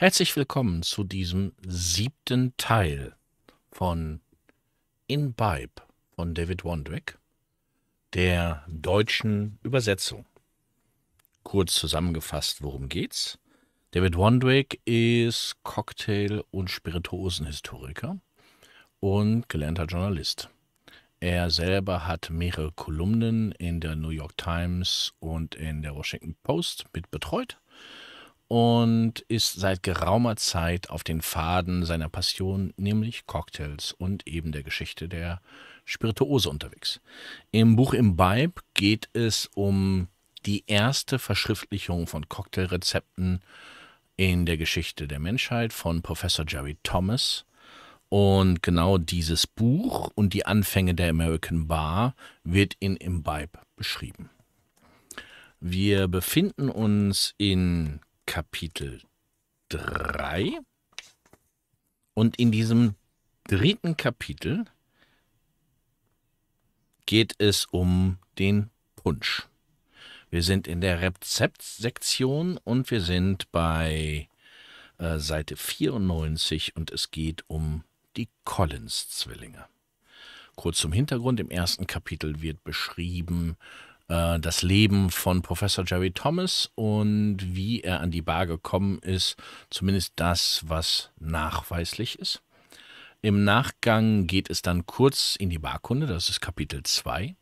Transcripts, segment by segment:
Herzlich willkommen zu diesem siebten Teil von Imbibe von David Wondrick, der deutschen Übersetzung. Kurz zusammengefasst, worum geht's? David Wondrick ist Cocktail- und Spirituosenhistoriker und gelernter Journalist. Er selber hat mehrere Kolumnen in der New York Times und in der Washington Post mit betreut und ist seit geraumer Zeit auf den Faden seiner Passion, nämlich Cocktails und eben der Geschichte der Spirituose unterwegs. Im Buch Im Imbibe geht es um die erste Verschriftlichung von Cocktailrezepten in der Geschichte der Menschheit von Professor Jerry Thomas. Und genau dieses Buch und die Anfänge der American Bar wird in Imbibe beschrieben. Wir befinden uns in Kapitel 3. Und in diesem dritten Kapitel geht es um den Punsch. Wir sind in der Rezeptsektion und wir sind bei äh, Seite 94 und es geht um die Collins-Zwillinge. Kurz zum Hintergrund, im ersten Kapitel wird beschrieben, äh, das Leben von Professor Jerry Thomas und wie er an die Bar gekommen ist, zumindest das, was nachweislich ist. Im Nachgang geht es dann kurz in die Barkunde, das ist Kapitel 2.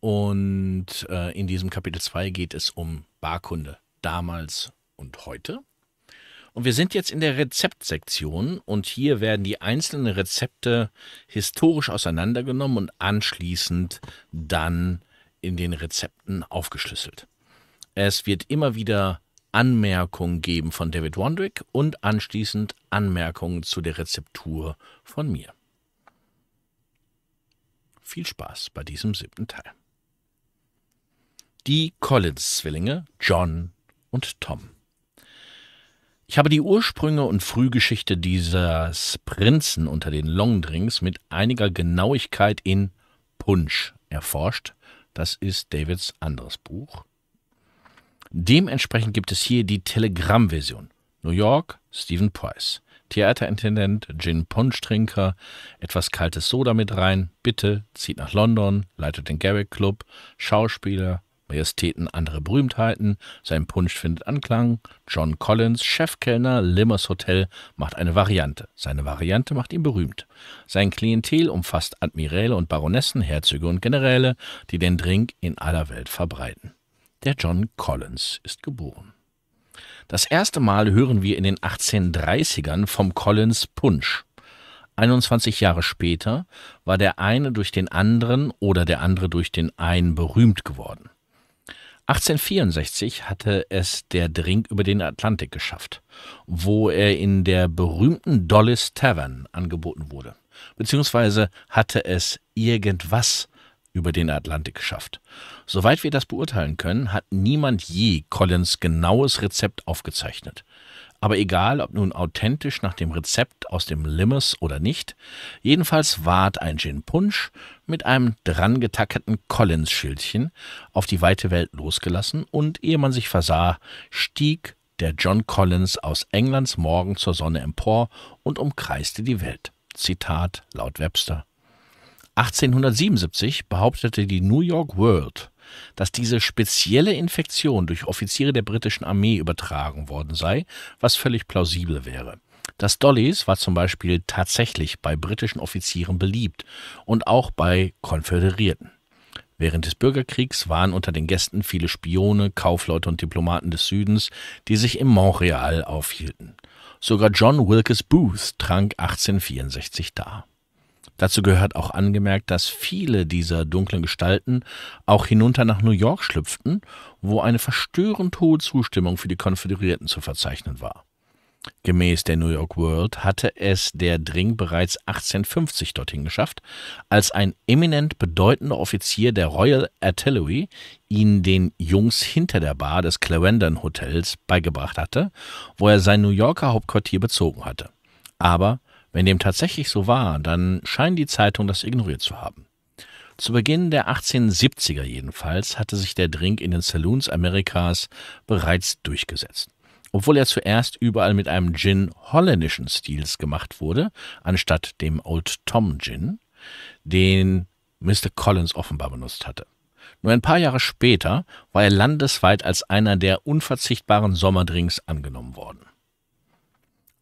Und äh, in diesem Kapitel 2 geht es um Barkunde damals und heute. Und wir sind jetzt in der Rezeptsektion und hier werden die einzelnen Rezepte historisch auseinandergenommen und anschließend dann in den Rezepten aufgeschlüsselt. Es wird immer wieder Anmerkungen geben von David Wondrick und anschließend Anmerkungen zu der Rezeptur von mir. Viel Spaß bei diesem siebten Teil. Die Collins-Zwillinge John und Tom. Ich habe die Ursprünge und Frühgeschichte dieses Prinzen unter den Longdrinks mit einiger Genauigkeit in Punsch erforscht das ist Davids anderes Buch. Dementsprechend gibt es hier die Telegramm-Version. New York, Stephen Price. Theaterintendent, Gin punch etwas kaltes Soda mit rein, bitte, zieht nach London, leitet den Garrick Club, Schauspieler, Majestäten andere Berühmtheiten, sein Punsch findet Anklang, John Collins, Chefkellner, Limmers Hotel, macht eine Variante. Seine Variante macht ihn berühmt. Sein Klientel umfasst Admiräle und Baronessen, Herzöge und Generäle, die den Drink in aller Welt verbreiten. Der John Collins ist geboren. Das erste Mal hören wir in den 1830ern vom Collins Punsch. 21 Jahre später war der eine durch den anderen oder der andere durch den einen berühmt geworden. 1864 hatte es der Drink über den Atlantik geschafft, wo er in der berühmten Dollis Tavern angeboten wurde. Beziehungsweise hatte es irgendwas über den Atlantik geschafft. Soweit wir das beurteilen können, hat niemand je Collins genaues Rezept aufgezeichnet. Aber egal, ob nun authentisch nach dem Rezept aus dem Limmers oder nicht, jedenfalls ward ein Gin Punsch mit einem drangetackerten Collins-Schildchen auf die weite Welt losgelassen und ehe man sich versah, stieg der John Collins aus Englands Morgen zur Sonne empor und umkreiste die Welt. Zitat laut Webster. 1877 behauptete die New York World, dass diese spezielle Infektion durch Offiziere der britischen Armee übertragen worden sei, was völlig plausibel wäre. Das Dollys war zum Beispiel tatsächlich bei britischen Offizieren beliebt und auch bei Konföderierten. Während des Bürgerkriegs waren unter den Gästen viele Spione, Kaufleute und Diplomaten des Südens, die sich in Montreal aufhielten. Sogar John Wilkes Booth trank 1864 da. Dazu gehört auch angemerkt, dass viele dieser dunklen Gestalten auch hinunter nach New York schlüpften, wo eine verstörend hohe Zustimmung für die Konföderierten zu verzeichnen war. Gemäß der New York World hatte es der Dring bereits 1850 dorthin geschafft, als ein eminent bedeutender Offizier der Royal Artillery ihn den Jungs hinter der Bar des Clarendon Hotels beigebracht hatte, wo er sein New Yorker Hauptquartier bezogen hatte. Aber wenn dem tatsächlich so war, dann scheint die Zeitung das ignoriert zu haben. Zu Beginn der 1870er jedenfalls hatte sich der Drink in den Saloons Amerikas bereits durchgesetzt. Obwohl er zuerst überall mit einem Gin holländischen Stils gemacht wurde, anstatt dem Old Tom Gin, den Mr. Collins offenbar benutzt hatte. Nur ein paar Jahre später war er landesweit als einer der unverzichtbaren Sommerdrinks angenommen worden.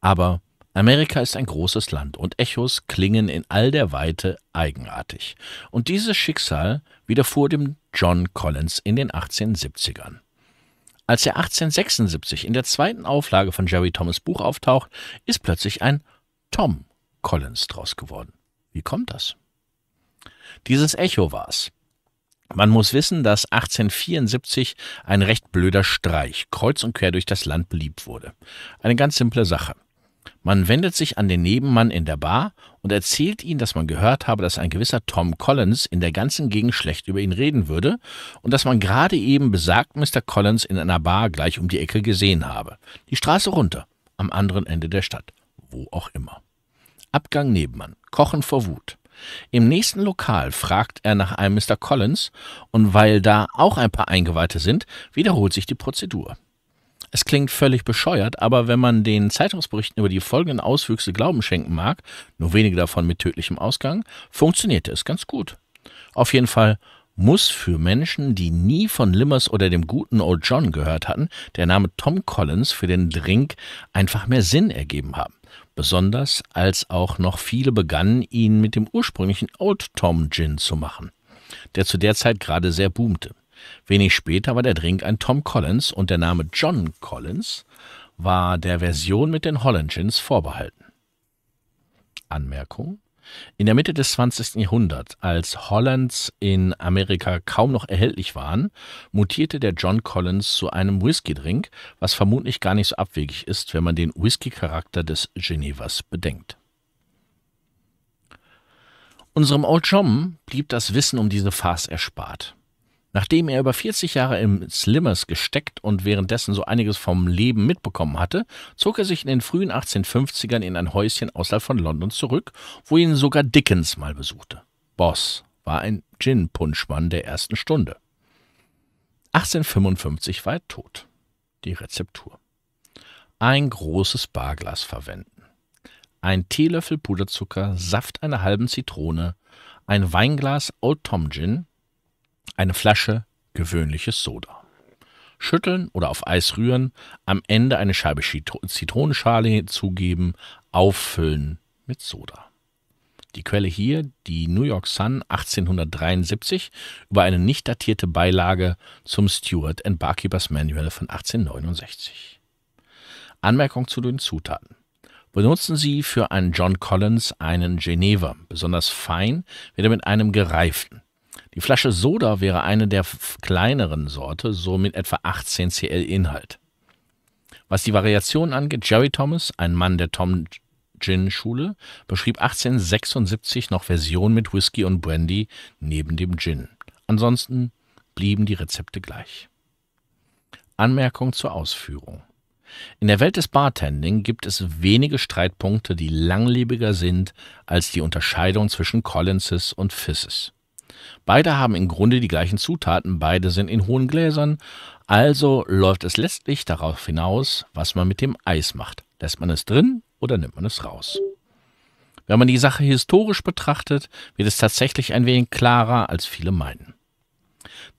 Aber Amerika ist ein großes Land und Echos klingen in all der Weite eigenartig. Und dieses Schicksal widerfuhr dem John Collins in den 1870ern. Als er 1876 in der zweiten Auflage von Jerry Thomas Buch auftaucht, ist plötzlich ein Tom Collins draus geworden. Wie kommt das? Dieses Echo war's. Man muss wissen, dass 1874 ein recht blöder Streich kreuz und quer durch das Land beliebt wurde. Eine ganz simple Sache. Man wendet sich an den Nebenmann in der Bar und erzählt ihm, dass man gehört habe, dass ein gewisser Tom Collins in der ganzen Gegend schlecht über ihn reden würde und dass man gerade eben besagt Mr. Collins in einer Bar gleich um die Ecke gesehen habe. Die Straße runter, am anderen Ende der Stadt, wo auch immer. Abgang Nebenmann, kochen vor Wut. Im nächsten Lokal fragt er nach einem Mr. Collins und weil da auch ein paar Eingeweihte sind, wiederholt sich die Prozedur. Es klingt völlig bescheuert, aber wenn man den Zeitungsberichten über die folgenden Auswüchse Glauben schenken mag, nur wenige davon mit tödlichem Ausgang, funktionierte es ganz gut. Auf jeden Fall muss für Menschen, die nie von Limmers oder dem guten Old John gehört hatten, der Name Tom Collins für den Drink einfach mehr Sinn ergeben haben. Besonders als auch noch viele begannen, ihn mit dem ursprünglichen Old Tom Gin zu machen, der zu der Zeit gerade sehr boomte. Wenig später war der Drink ein Tom Collins und der Name John Collins war der Version mit den Holland Gins vorbehalten. Anmerkung in der Mitte des 20. Jahrhunderts, als Hollands in Amerika kaum noch erhältlich waren, mutierte der John Collins zu einem Whisky-Drink, was vermutlich gar nicht so abwegig ist, wenn man den Whisky-Charakter des Genevas bedenkt. Unserem Old John blieb das Wissen um diese Farce erspart. Nachdem er über 40 Jahre im Slimmers gesteckt und währenddessen so einiges vom Leben mitbekommen hatte, zog er sich in den frühen 1850ern in ein Häuschen außerhalb von London zurück, wo ihn sogar Dickens mal besuchte. Boss war ein Gin-Punschmann der ersten Stunde. 1855 war er tot. Die Rezeptur. Ein großes Barglas verwenden. Ein Teelöffel Puderzucker, Saft einer halben Zitrone, ein Weinglas Old Tom Gin, eine Flasche gewöhnliches Soda. Schütteln oder auf Eis rühren, am Ende eine Scheibe Zitronenschale hinzugeben, auffüllen mit Soda. Die Quelle hier, die New York Sun 1873, über eine nicht datierte Beilage zum Steward and Barkeepers Manual von 1869. Anmerkung zu den Zutaten. Benutzen Sie für einen John Collins einen Geneva, besonders fein, wieder mit einem gereiften. Die Flasche Soda wäre eine der kleineren Sorte, so mit etwa 18 Cl Inhalt. Was die Variation angeht, Jerry Thomas, ein Mann der Tom Gin Schule, beschrieb 1876 noch Versionen mit Whisky und Brandy neben dem Gin. Ansonsten blieben die Rezepte gleich. Anmerkung zur Ausführung. In der Welt des Bartending gibt es wenige Streitpunkte, die langlebiger sind als die Unterscheidung zwischen Collinses und Fisses. Beide haben im Grunde die gleichen Zutaten, beide sind in hohen Gläsern, also läuft es letztlich darauf hinaus, was man mit dem Eis macht. Lässt man es drin oder nimmt man es raus? Wenn man die Sache historisch betrachtet, wird es tatsächlich ein wenig klarer, als viele meinen.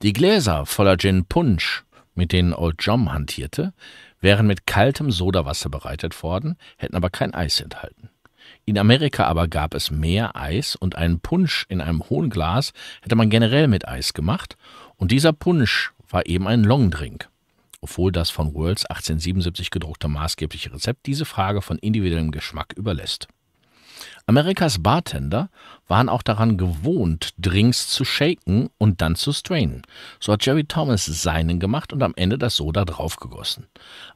Die Gläser voller Gin Punch, mit denen Old John hantierte, wären mit kaltem Sodawasser bereitet worden, hätten aber kein Eis enthalten. In Amerika aber gab es mehr Eis und einen Punsch in einem hohen Glas hätte man generell mit Eis gemacht und dieser Punsch war eben ein Longdrink. Obwohl das von Worlds 1877 gedruckte maßgebliche Rezept diese Frage von individuellem Geschmack überlässt. Amerikas Bartender waren auch daran gewohnt, Drinks zu shaken und dann zu strainen. So hat Jerry Thomas seinen gemacht und am Ende das Soda draufgegossen.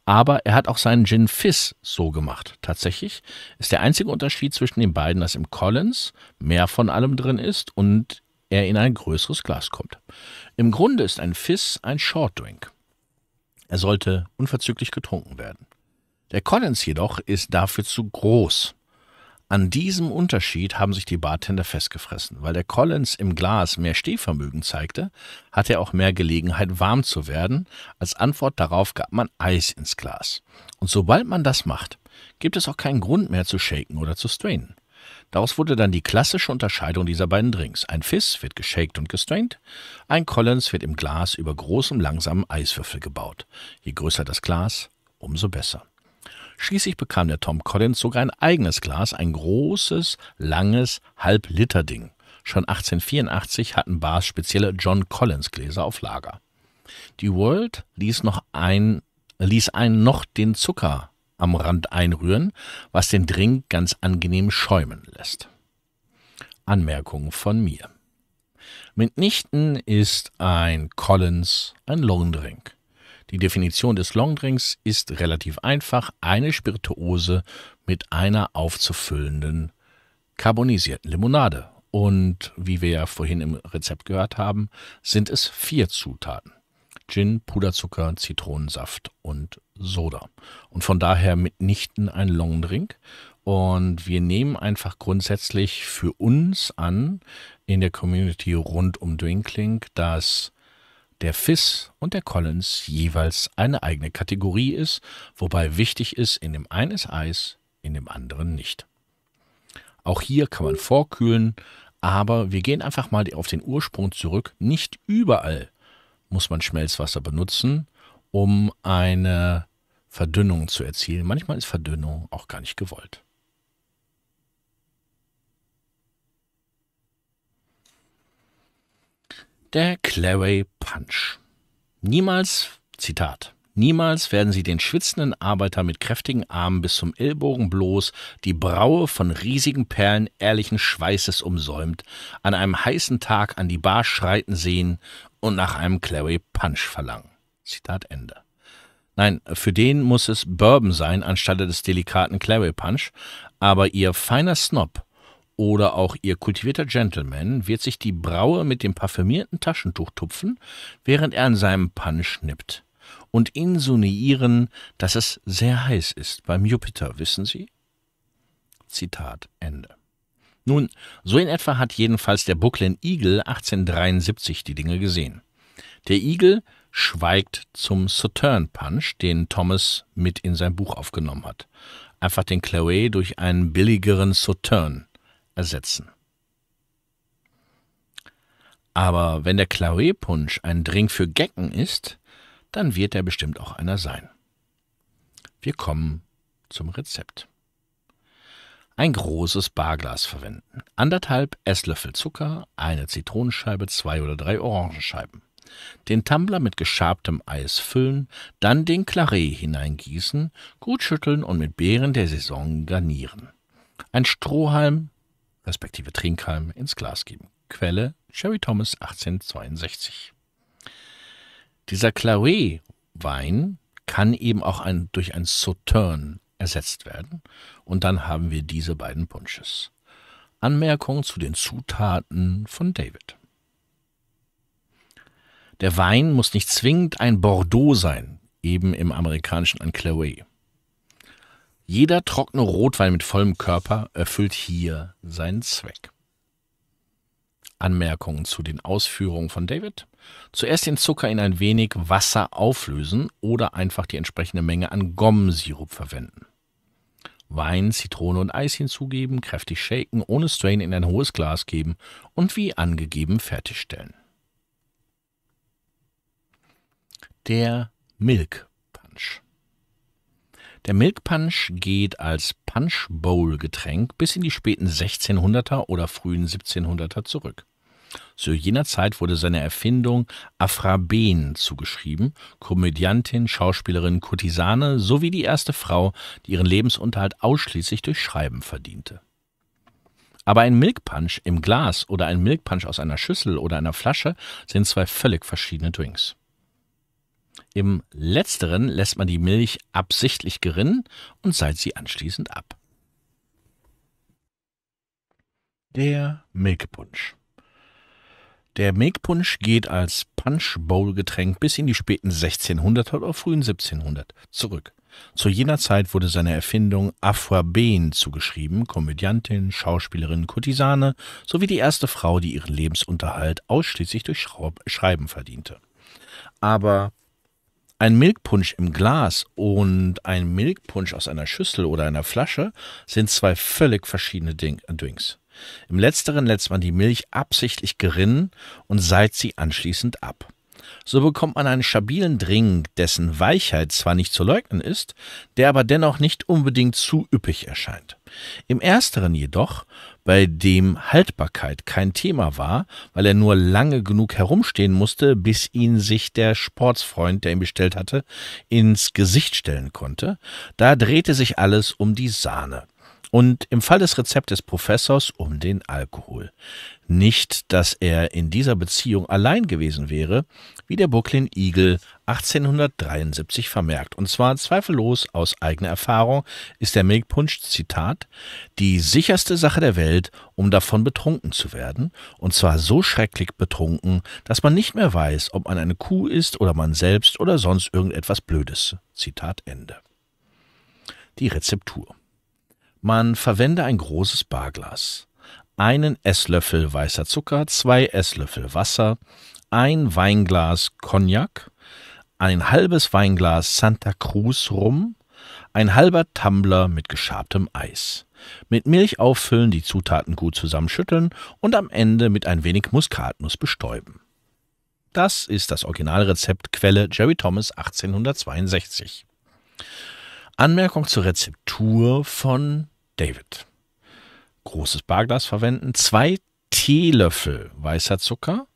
Aber er hat auch seinen Gin Fizz so gemacht. Tatsächlich ist der einzige Unterschied zwischen den beiden, dass im Collins mehr von allem drin ist und er in ein größeres Glas kommt. Im Grunde ist ein Fizz ein Short Drink. Er sollte unverzüglich getrunken werden. Der Collins jedoch ist dafür zu groß. An diesem Unterschied haben sich die Bartender festgefressen. Weil der Collins im Glas mehr Stehvermögen zeigte, hatte er auch mehr Gelegenheit, warm zu werden. Als Antwort darauf gab man Eis ins Glas. Und sobald man das macht, gibt es auch keinen Grund mehr zu shaken oder zu strainen. Daraus wurde dann die klassische Unterscheidung dieser beiden Drinks. Ein Fizz wird geshaked und gestrained, ein Collins wird im Glas über großem langsamen Eiswürfel gebaut. Je größer das Glas, umso besser. Schließlich bekam der Tom Collins sogar ein eigenes Glas, ein großes, langes Halbliter-Ding. Schon 1884 hatten Bars spezielle John Collins Gläser auf Lager. Die World ließ noch ein, ließ einen noch den Zucker am Rand einrühren, was den Drink ganz angenehm schäumen lässt. Anmerkung von mir. Mitnichten ist ein Collins ein Drink. Die Definition des Longdrinks ist relativ einfach: eine Spirituose mit einer aufzufüllenden carbonisierten Limonade. Und wie wir ja vorhin im Rezept gehört haben, sind es vier Zutaten. Gin, Puderzucker, Zitronensaft und Soda. Und von daher mitnichten ein Longdrink. Und wir nehmen einfach grundsätzlich für uns an, in der Community rund um Drinkling, dass der FIS und der Collins jeweils eine eigene Kategorie ist, wobei wichtig ist, in dem einen ist Eis, in dem anderen nicht. Auch hier kann man vorkühlen, aber wir gehen einfach mal auf den Ursprung zurück. Nicht überall muss man Schmelzwasser benutzen, um eine Verdünnung zu erzielen. Manchmal ist Verdünnung auch gar nicht gewollt. Der Clary Punch. Niemals, Zitat, niemals werden sie den schwitzenden Arbeiter mit kräftigen Armen bis zum Ellbogen bloß, die Braue von riesigen Perlen ehrlichen Schweißes umsäumt, an einem heißen Tag an die Bar schreiten sehen und nach einem Clary Punch verlangen. Zitat Ende. Nein, für den muss es Bourbon sein, anstatt des delikaten Clary Punch, aber ihr feiner Snob oder auch ihr kultivierter Gentleman wird sich die Braue mit dem parfümierten Taschentuch tupfen, während er an seinem Pann schnippt und insinuieren, dass es sehr heiß ist beim Jupiter, wissen Sie? Zitat Ende. Nun, so in etwa hat jedenfalls der Brooklyn Eagle 1873 die Dinge gesehen. Der Eagle schweigt zum Saturn Punch, den Thomas mit in sein Buch aufgenommen hat. Einfach den Chloe durch einen billigeren Saturn ersetzen. Aber wenn der Claret-Punsch ein Drink für Gecken ist, dann wird er bestimmt auch einer sein. Wir kommen zum Rezept. Ein großes Barglas verwenden, anderthalb Esslöffel Zucker, eine Zitronenscheibe, zwei oder drei Orangenscheiben. Den Tumbler mit geschabtem Eis füllen, dann den Claret hineingießen, gut schütteln und mit Beeren der Saison garnieren. Ein Strohhalm respektive Trinkhalm ins Glas geben. Quelle Cherry Thomas 1862. Dieser Claret-Wein kann eben auch ein, durch ein Sautern ersetzt werden. Und dann haben wir diese beiden Punches. Anmerkung zu den Zutaten von David. Der Wein muss nicht zwingend ein Bordeaux sein, eben im amerikanischen ein Claret. Jeder trockene Rotwein mit vollem Körper erfüllt hier seinen Zweck. Anmerkungen zu den Ausführungen von David. Zuerst den Zucker in ein wenig Wasser auflösen oder einfach die entsprechende Menge an Gommensirup verwenden. Wein, Zitrone und Eis hinzugeben, kräftig shaken, ohne Strain in ein hohes Glas geben und wie angegeben fertigstellen. Der Milk der Milkpunch geht als Punch-Bowl-Getränk bis in die späten 1600er oder frühen 1700er zurück. Zu jener Zeit wurde seine Erfindung Afra Behn zugeschrieben, Komödiantin, Schauspielerin, Kurtisane sowie die erste Frau, die ihren Lebensunterhalt ausschließlich durch Schreiben verdiente. Aber ein Milkpunch im Glas oder ein Milkpunch aus einer Schüssel oder einer Flasche sind zwei völlig verschiedene Drinks. Im letzteren lässt man die Milch absichtlich gerinnen und seilt sie anschließend ab. Der Milchpunsch. Der Milchpunsch geht als Punch-Bowl-Getränk bis in die späten 1600er oder frühen 1700 zurück. Zu jener Zeit wurde seine Erfindung Afra Behn zugeschrieben, Komödiantin, Schauspielerin, Kurtisane sowie die erste Frau, die ihren Lebensunterhalt ausschließlich durch Schreiben verdiente. Aber ein Milchpunsch im Glas und ein Milchpunsch aus einer Schüssel oder einer Flasche sind zwei völlig verschiedene Ding Dings. Im letzteren lässt man die Milch absichtlich gerinnen und seit sie anschließend ab. So bekommt man einen stabilen Drink, dessen Weichheit zwar nicht zu leugnen ist, der aber dennoch nicht unbedingt zu üppig erscheint. Im ersteren jedoch bei dem Haltbarkeit kein Thema war, weil er nur lange genug herumstehen musste, bis ihn sich der Sportsfreund, der ihn bestellt hatte, ins Gesicht stellen konnte. Da drehte sich alles um die Sahne und im Fall des Rezepts des Professors um den Alkohol. Nicht, dass er in dieser Beziehung allein gewesen wäre, wie der Brooklyn Eagle 1873 vermerkt. Und zwar zweifellos aus eigener Erfahrung ist der Milchpunsch, Zitat, die sicherste Sache der Welt, um davon betrunken zu werden. Und zwar so schrecklich betrunken, dass man nicht mehr weiß, ob man eine Kuh ist oder man selbst oder sonst irgendetwas Blödes. Zitat Ende. Die Rezeptur. Man verwende ein großes Barglas, einen Esslöffel weißer Zucker, zwei Esslöffel Wasser, ein Weinglas Cognac, ein halbes Weinglas Santa Cruz Rum, ein halber Tumbler mit geschabtem Eis. Mit Milch auffüllen, die Zutaten gut zusammenschütteln und am Ende mit ein wenig Muskatnuss bestäuben. Das ist das Originalrezept Quelle Jerry Thomas 1862. Anmerkung zur Rezeptur von David. Großes Barglas verwenden, zwei Teelöffel weißer Zucker,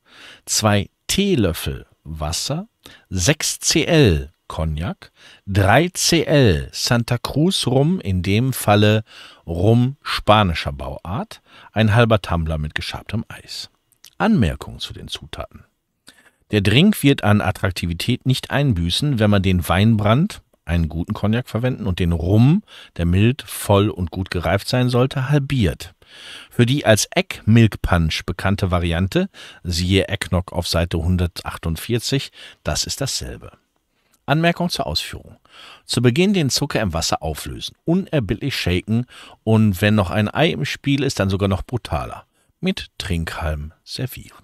zwei Teelöffel Wasser, 6cl Cognac, 3cl Santa Cruz Rum, in dem Falle Rum spanischer Bauart, ein halber Tumbler mit geschabtem Eis. Anmerkung zu den Zutaten. Der Drink wird an Attraktivität nicht einbüßen, wenn man den Weinbrand einen guten Cognac verwenden und den Rum, der mild, voll und gut gereift sein sollte, halbiert. Für die als Egg Milk Punch bekannte Variante, siehe Eggnog auf Seite 148, das ist dasselbe. Anmerkung zur Ausführung. Zu Beginn den Zucker im Wasser auflösen, unerbittlich shaken und wenn noch ein Ei im Spiel ist, dann sogar noch brutaler. Mit Trinkhalm servieren.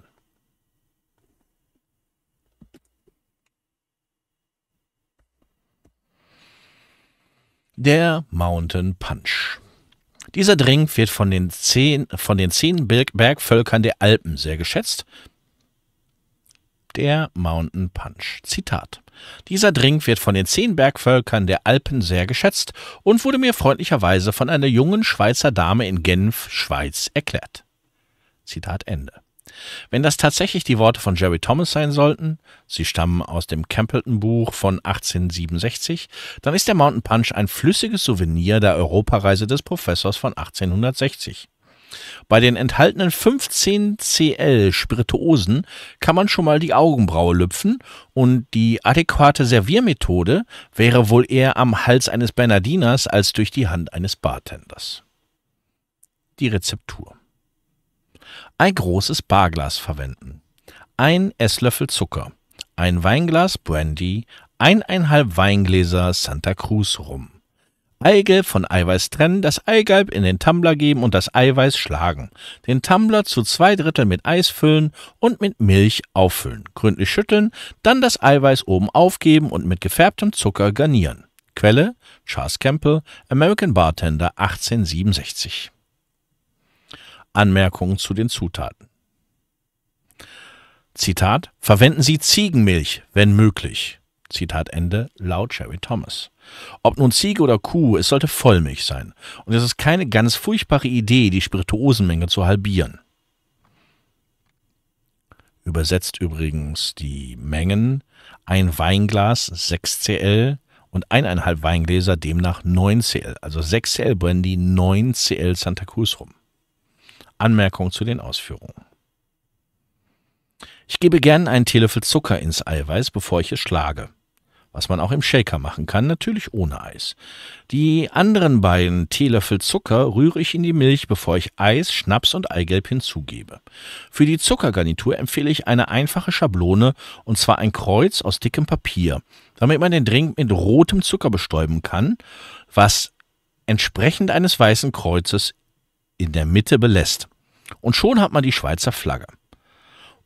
der Mountain Punch. Dieser Drink wird von den zehn, von den zehn Bergvölkern der Alpen sehr geschätzt. Der Mountain Punch. Zitat. Dieser Drink wird von den zehn Bergvölkern der Alpen sehr geschätzt und wurde mir freundlicherweise von einer jungen Schweizer Dame in Genf, Schweiz, erklärt. Zitat Ende. Wenn das tatsächlich die Worte von Jerry Thomas sein sollten, sie stammen aus dem Campbellton-Buch von 1867, dann ist der Mountain Punch ein flüssiges Souvenir der Europareise des Professors von 1860. Bei den enthaltenen 15 Cl Spirituosen kann man schon mal die Augenbraue lüpfen und die adäquate Serviermethode wäre wohl eher am Hals eines Bernardiners als durch die Hand eines Bartenders. Die Rezeptur ein großes Barglas verwenden, ein Esslöffel Zucker, ein Weinglas Brandy, eineinhalb Weingläser Santa Cruz Rum. Eigelb von Eiweiß trennen, das Eigelb in den Tumbler geben und das Eiweiß schlagen. Den Tumbler zu zwei Drittel mit Eis füllen und mit Milch auffüllen. Gründlich schütteln, dann das Eiweiß oben aufgeben und mit gefärbtem Zucker garnieren. Quelle: Charles Campbell, American Bartender 1867. Anmerkungen zu den Zutaten. Zitat: Verwenden Sie Ziegenmilch, wenn möglich. Zitat Ende, laut Sherry Thomas. Ob nun Ziege oder Kuh, es sollte Vollmilch sein. Und es ist keine ganz furchtbare Idee, die Spirituosenmenge zu halbieren. Übersetzt übrigens die Mengen: ein Weinglas 6cl und eineinhalb Weingläser demnach 9cl. Also 6cl Brandy, 9cl Santa Cruz rum. Anmerkung zu den Ausführungen. Ich gebe gern einen Teelöffel Zucker ins Eiweiß, bevor ich es schlage. Was man auch im Shaker machen kann, natürlich ohne Eis. Die anderen beiden Teelöffel Zucker rühre ich in die Milch, bevor ich Eis, Schnaps und Eigelb hinzugebe. Für die Zuckergarnitur empfehle ich eine einfache Schablone, und zwar ein Kreuz aus dickem Papier, damit man den Drink mit rotem Zucker bestäuben kann, was entsprechend eines weißen Kreuzes in der Mitte belässt. Und schon hat man die Schweizer Flagge.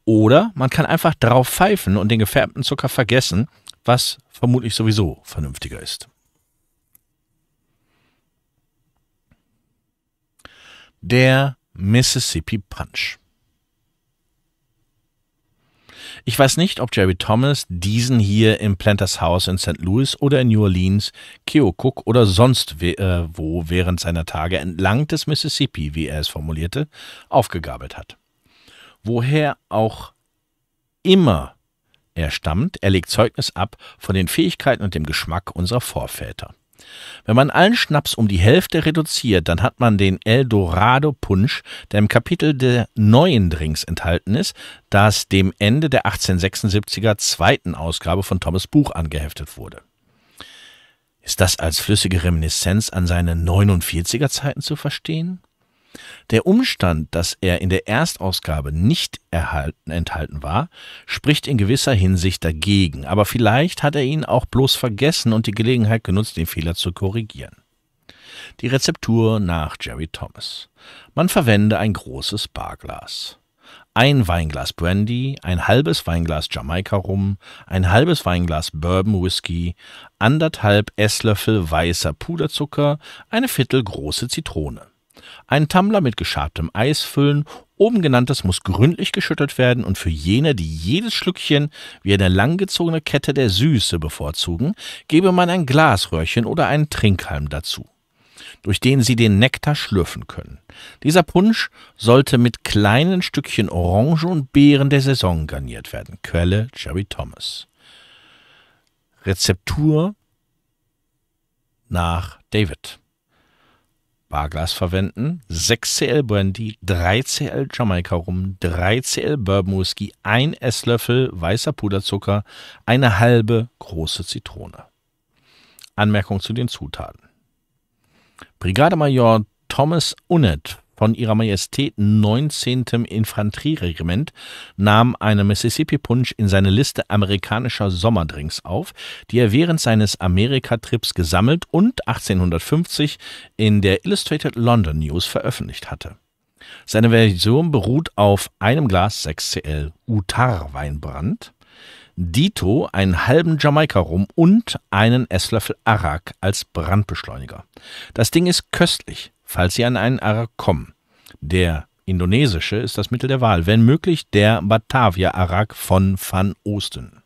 Oder man kann einfach drauf pfeifen und den gefärbten Zucker vergessen, was vermutlich sowieso vernünftiger ist. Der Mississippi Punch. Ich weiß nicht, ob Jerry Thomas diesen hier im Planters House in St. Louis oder in New Orleans, Keokuk oder sonst äh, wo während seiner Tage entlang des Mississippi, wie er es formulierte, aufgegabelt hat. Woher auch immer er stammt, er legt Zeugnis ab von den Fähigkeiten und dem Geschmack unserer Vorväter. Wenn man allen Schnaps um die Hälfte reduziert, dann hat man den Eldorado Punsch, der im Kapitel der neuen Drinks enthalten ist, das dem Ende der 1876er zweiten Ausgabe von Thomas Buch angeheftet wurde. Ist das als flüssige Reminiszenz an seine 49er Zeiten zu verstehen? Der Umstand, dass er in der Erstausgabe nicht erhalten, enthalten war, spricht in gewisser Hinsicht dagegen, aber vielleicht hat er ihn auch bloß vergessen und die Gelegenheit genutzt, den Fehler zu korrigieren. Die Rezeptur nach Jerry Thomas. Man verwende ein großes Barglas. Ein Weinglas Brandy, ein halbes Weinglas Jamaika Rum, ein halbes Weinglas Bourbon Whisky, anderthalb Esslöffel weißer Puderzucker, eine Viertel große Zitrone. Ein Tumbler mit geschabtem Eis füllen. Oben genanntes muss gründlich geschüttelt werden und für jene, die jedes Schlückchen wie eine langgezogene Kette der Süße bevorzugen, gebe man ein Glasröhrchen oder einen Trinkhalm dazu durch den sie den Nektar schlürfen können. Dieser Punsch sollte mit kleinen Stückchen Orange und Beeren der Saison garniert werden. Quelle Jerry Thomas. Rezeptur nach David. Barglas verwenden. 6cl Brandy, 3cl Jamaika Rum, 3cl Bourbon Whisky, 1 Esslöffel weißer Puderzucker, eine halbe große Zitrone. Anmerkung zu den Zutaten. Brigademajor Thomas Unnett von Ihrer Majestät 19. Infanterieregiment nahm eine Mississippi-Punsch in seine Liste amerikanischer Sommerdrinks auf, die er während seines Amerika-Trips gesammelt und 1850 in der Illustrated London News veröffentlicht hatte. Seine Version beruht auf einem Glas 6CL Utar-Weinbrand, Dito einen halben Jamaika-Rum und einen Esslöffel Arak als Brandbeschleuniger. Das Ding ist köstlich falls Sie an einen Arak kommen. Der indonesische ist das Mittel der Wahl, wenn möglich der Batavia-Arak von Van Osten.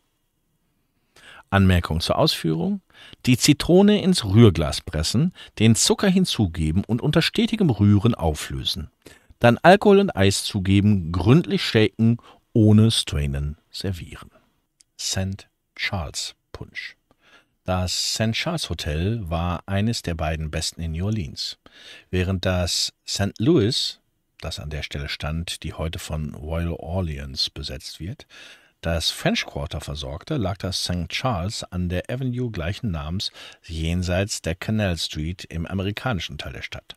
Anmerkung zur Ausführung. Die Zitrone ins Rührglas pressen, den Zucker hinzugeben und unter stetigem Rühren auflösen. Dann Alkohol und Eis zugeben, gründlich shaken, ohne strainen servieren. St. Charles Punsch das St. Charles Hotel war eines der beiden besten in New Orleans, während das St. Louis, das an der Stelle stand, die heute von Royal Orleans besetzt wird, das French Quarter versorgte, lag das St. Charles an der Avenue gleichen Namens jenseits der Canal Street im amerikanischen Teil der Stadt.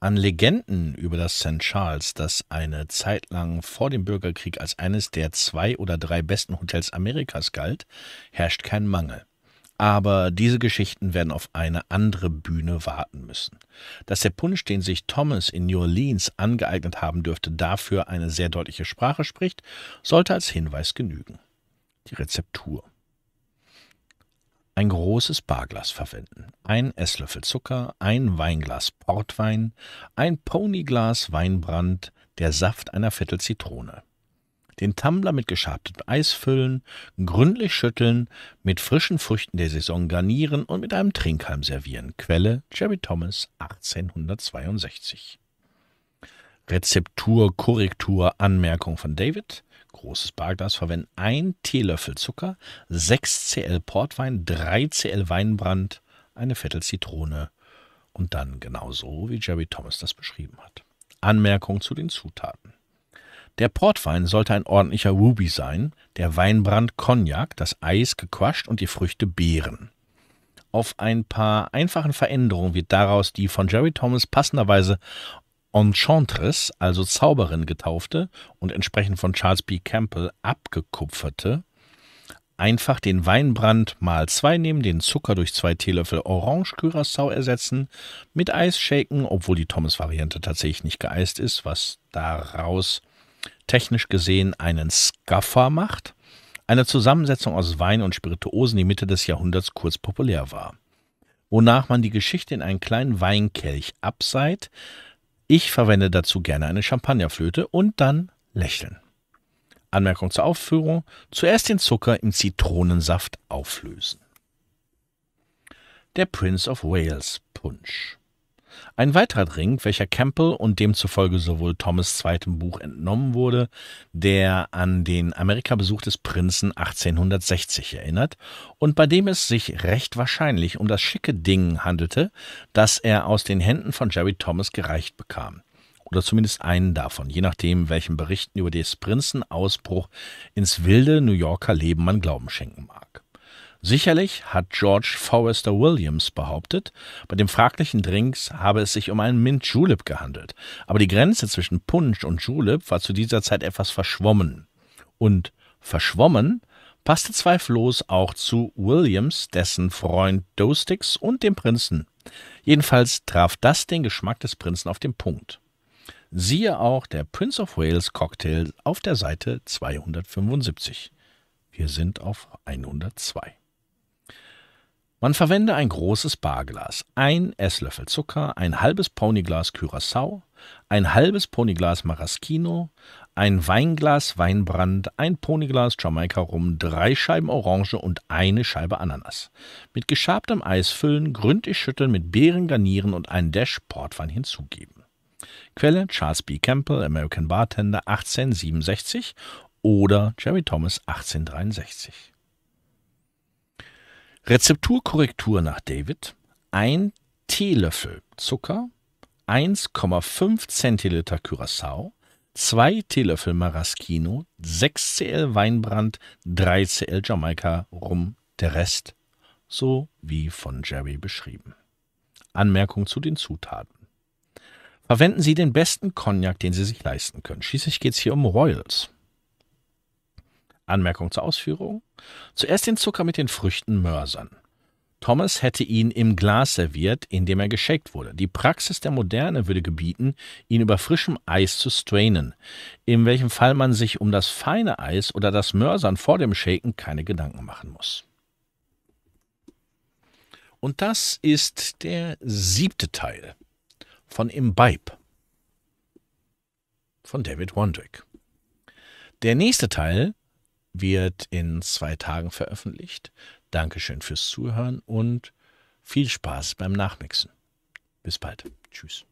An Legenden über das St. Charles, das eine Zeit lang vor dem Bürgerkrieg als eines der zwei oder drei besten Hotels Amerikas galt, herrscht kein Mangel. Aber diese Geschichten werden auf eine andere Bühne warten müssen. Dass der Punsch, den sich Thomas in New Orleans angeeignet haben dürfte, dafür eine sehr deutliche Sprache spricht, sollte als Hinweis genügen. Die Rezeptur. Ein großes Barglas verwenden, ein Esslöffel Zucker, ein Weinglas Portwein, ein Ponyglas Weinbrand, der Saft einer Viertel Zitrone. Den Tumbler mit geschabtem Eis füllen, gründlich schütteln, mit frischen Früchten der Saison garnieren und mit einem Trinkhalm servieren. Quelle Jerry Thomas 1862. Rezeptur, Korrektur, Anmerkung von David. Großes Barglas verwenden 1 Teelöffel Zucker, 6 Cl Portwein, 3 Cl Weinbrand, eine Viertel Zitrone und dann genauso, wie Jerry Thomas das beschrieben hat. Anmerkung zu den Zutaten. Der Portwein sollte ein ordentlicher Ruby sein, der Weinbrand Cognac, das Eis gequascht und die Früchte Beeren. Auf ein paar einfachen Veränderungen wird daraus die von Jerry Thomas passenderweise Enchantress, also Zauberin getaufte und entsprechend von Charles B. Campbell abgekupferte, einfach den Weinbrand mal zwei nehmen, den Zucker durch zwei Teelöffel Orange Curacao ersetzen, mit Eis shaken, obwohl die Thomas-Variante tatsächlich nicht geeist ist, was daraus technisch gesehen einen Scaffer macht, eine Zusammensetzung aus Wein und Spirituosen, die Mitte des Jahrhunderts kurz populär war. Wonach man die Geschichte in einen kleinen Weinkelch abseit. Ich verwende dazu gerne eine Champagnerflöte und dann lächeln. Anmerkung zur Aufführung: Zuerst den Zucker im Zitronensaft auflösen. Der Prince of Wales Punsch. Ein weiterer Drink, welcher Campbell und demzufolge sowohl Thomas' zweitem Buch entnommen wurde, der an den Amerikabesuch des Prinzen 1860 erinnert und bei dem es sich recht wahrscheinlich um das schicke Ding handelte, das er aus den Händen von Jerry Thomas gereicht bekam oder zumindest einen davon, je nachdem, welchen Berichten über des Prinzen Ausbruch ins wilde New Yorker Leben man Glauben schenken mag. Sicherlich hat George Forrester Williams behauptet, bei dem fraglichen Drinks habe es sich um einen Mint Julep gehandelt, aber die Grenze zwischen Punsch und Julep war zu dieser Zeit etwas verschwommen. Und verschwommen passte zweifellos auch zu Williams, dessen Freund Dostix und dem Prinzen. Jedenfalls traf das den Geschmack des Prinzen auf den Punkt. Siehe auch der Prince of Wales Cocktail auf der Seite 275. Wir sind auf 102. Man verwende ein großes Barglas, ein Esslöffel Zucker, ein halbes Ponyglas Curacao, ein halbes Ponyglas Maraschino, ein Weinglas Weinbrand, ein Ponyglas Jamaika Rum, drei Scheiben Orange und eine Scheibe Ananas. Mit geschabtem Eis füllen, gründlich schütteln, mit Beeren garnieren und einen Dash Portwein hinzugeben. Quelle Charles B. Campbell, American Bartender 1867 oder Jerry Thomas 1863. Rezepturkorrektur nach David: 1 Teelöffel Zucker, 1,5 Zentiliter Curacao, 2 Teelöffel Maraschino, 6 Cl Weinbrand, 3 Cl Jamaika Rum, der Rest so wie von Jerry beschrieben. Anmerkung zu den Zutaten. Verwenden Sie den besten Cognac, den Sie sich leisten können. Schließlich geht es hier um Royals. Anmerkung zur Ausführung. Zuerst den Zucker mit den Früchten mörsern. Thomas hätte ihn im Glas serviert, in dem er geschenkt wurde. Die Praxis der Moderne würde gebieten, ihn über frischem Eis zu strainen, in welchem Fall man sich um das feine Eis oder das Mörsern vor dem Shaken keine Gedanken machen muss. Und das ist der siebte Teil von Imbibe von David Wondrick. Der nächste Teil wird in zwei Tagen veröffentlicht. Dankeschön fürs Zuhören und viel Spaß beim Nachmixen. Bis bald. Tschüss.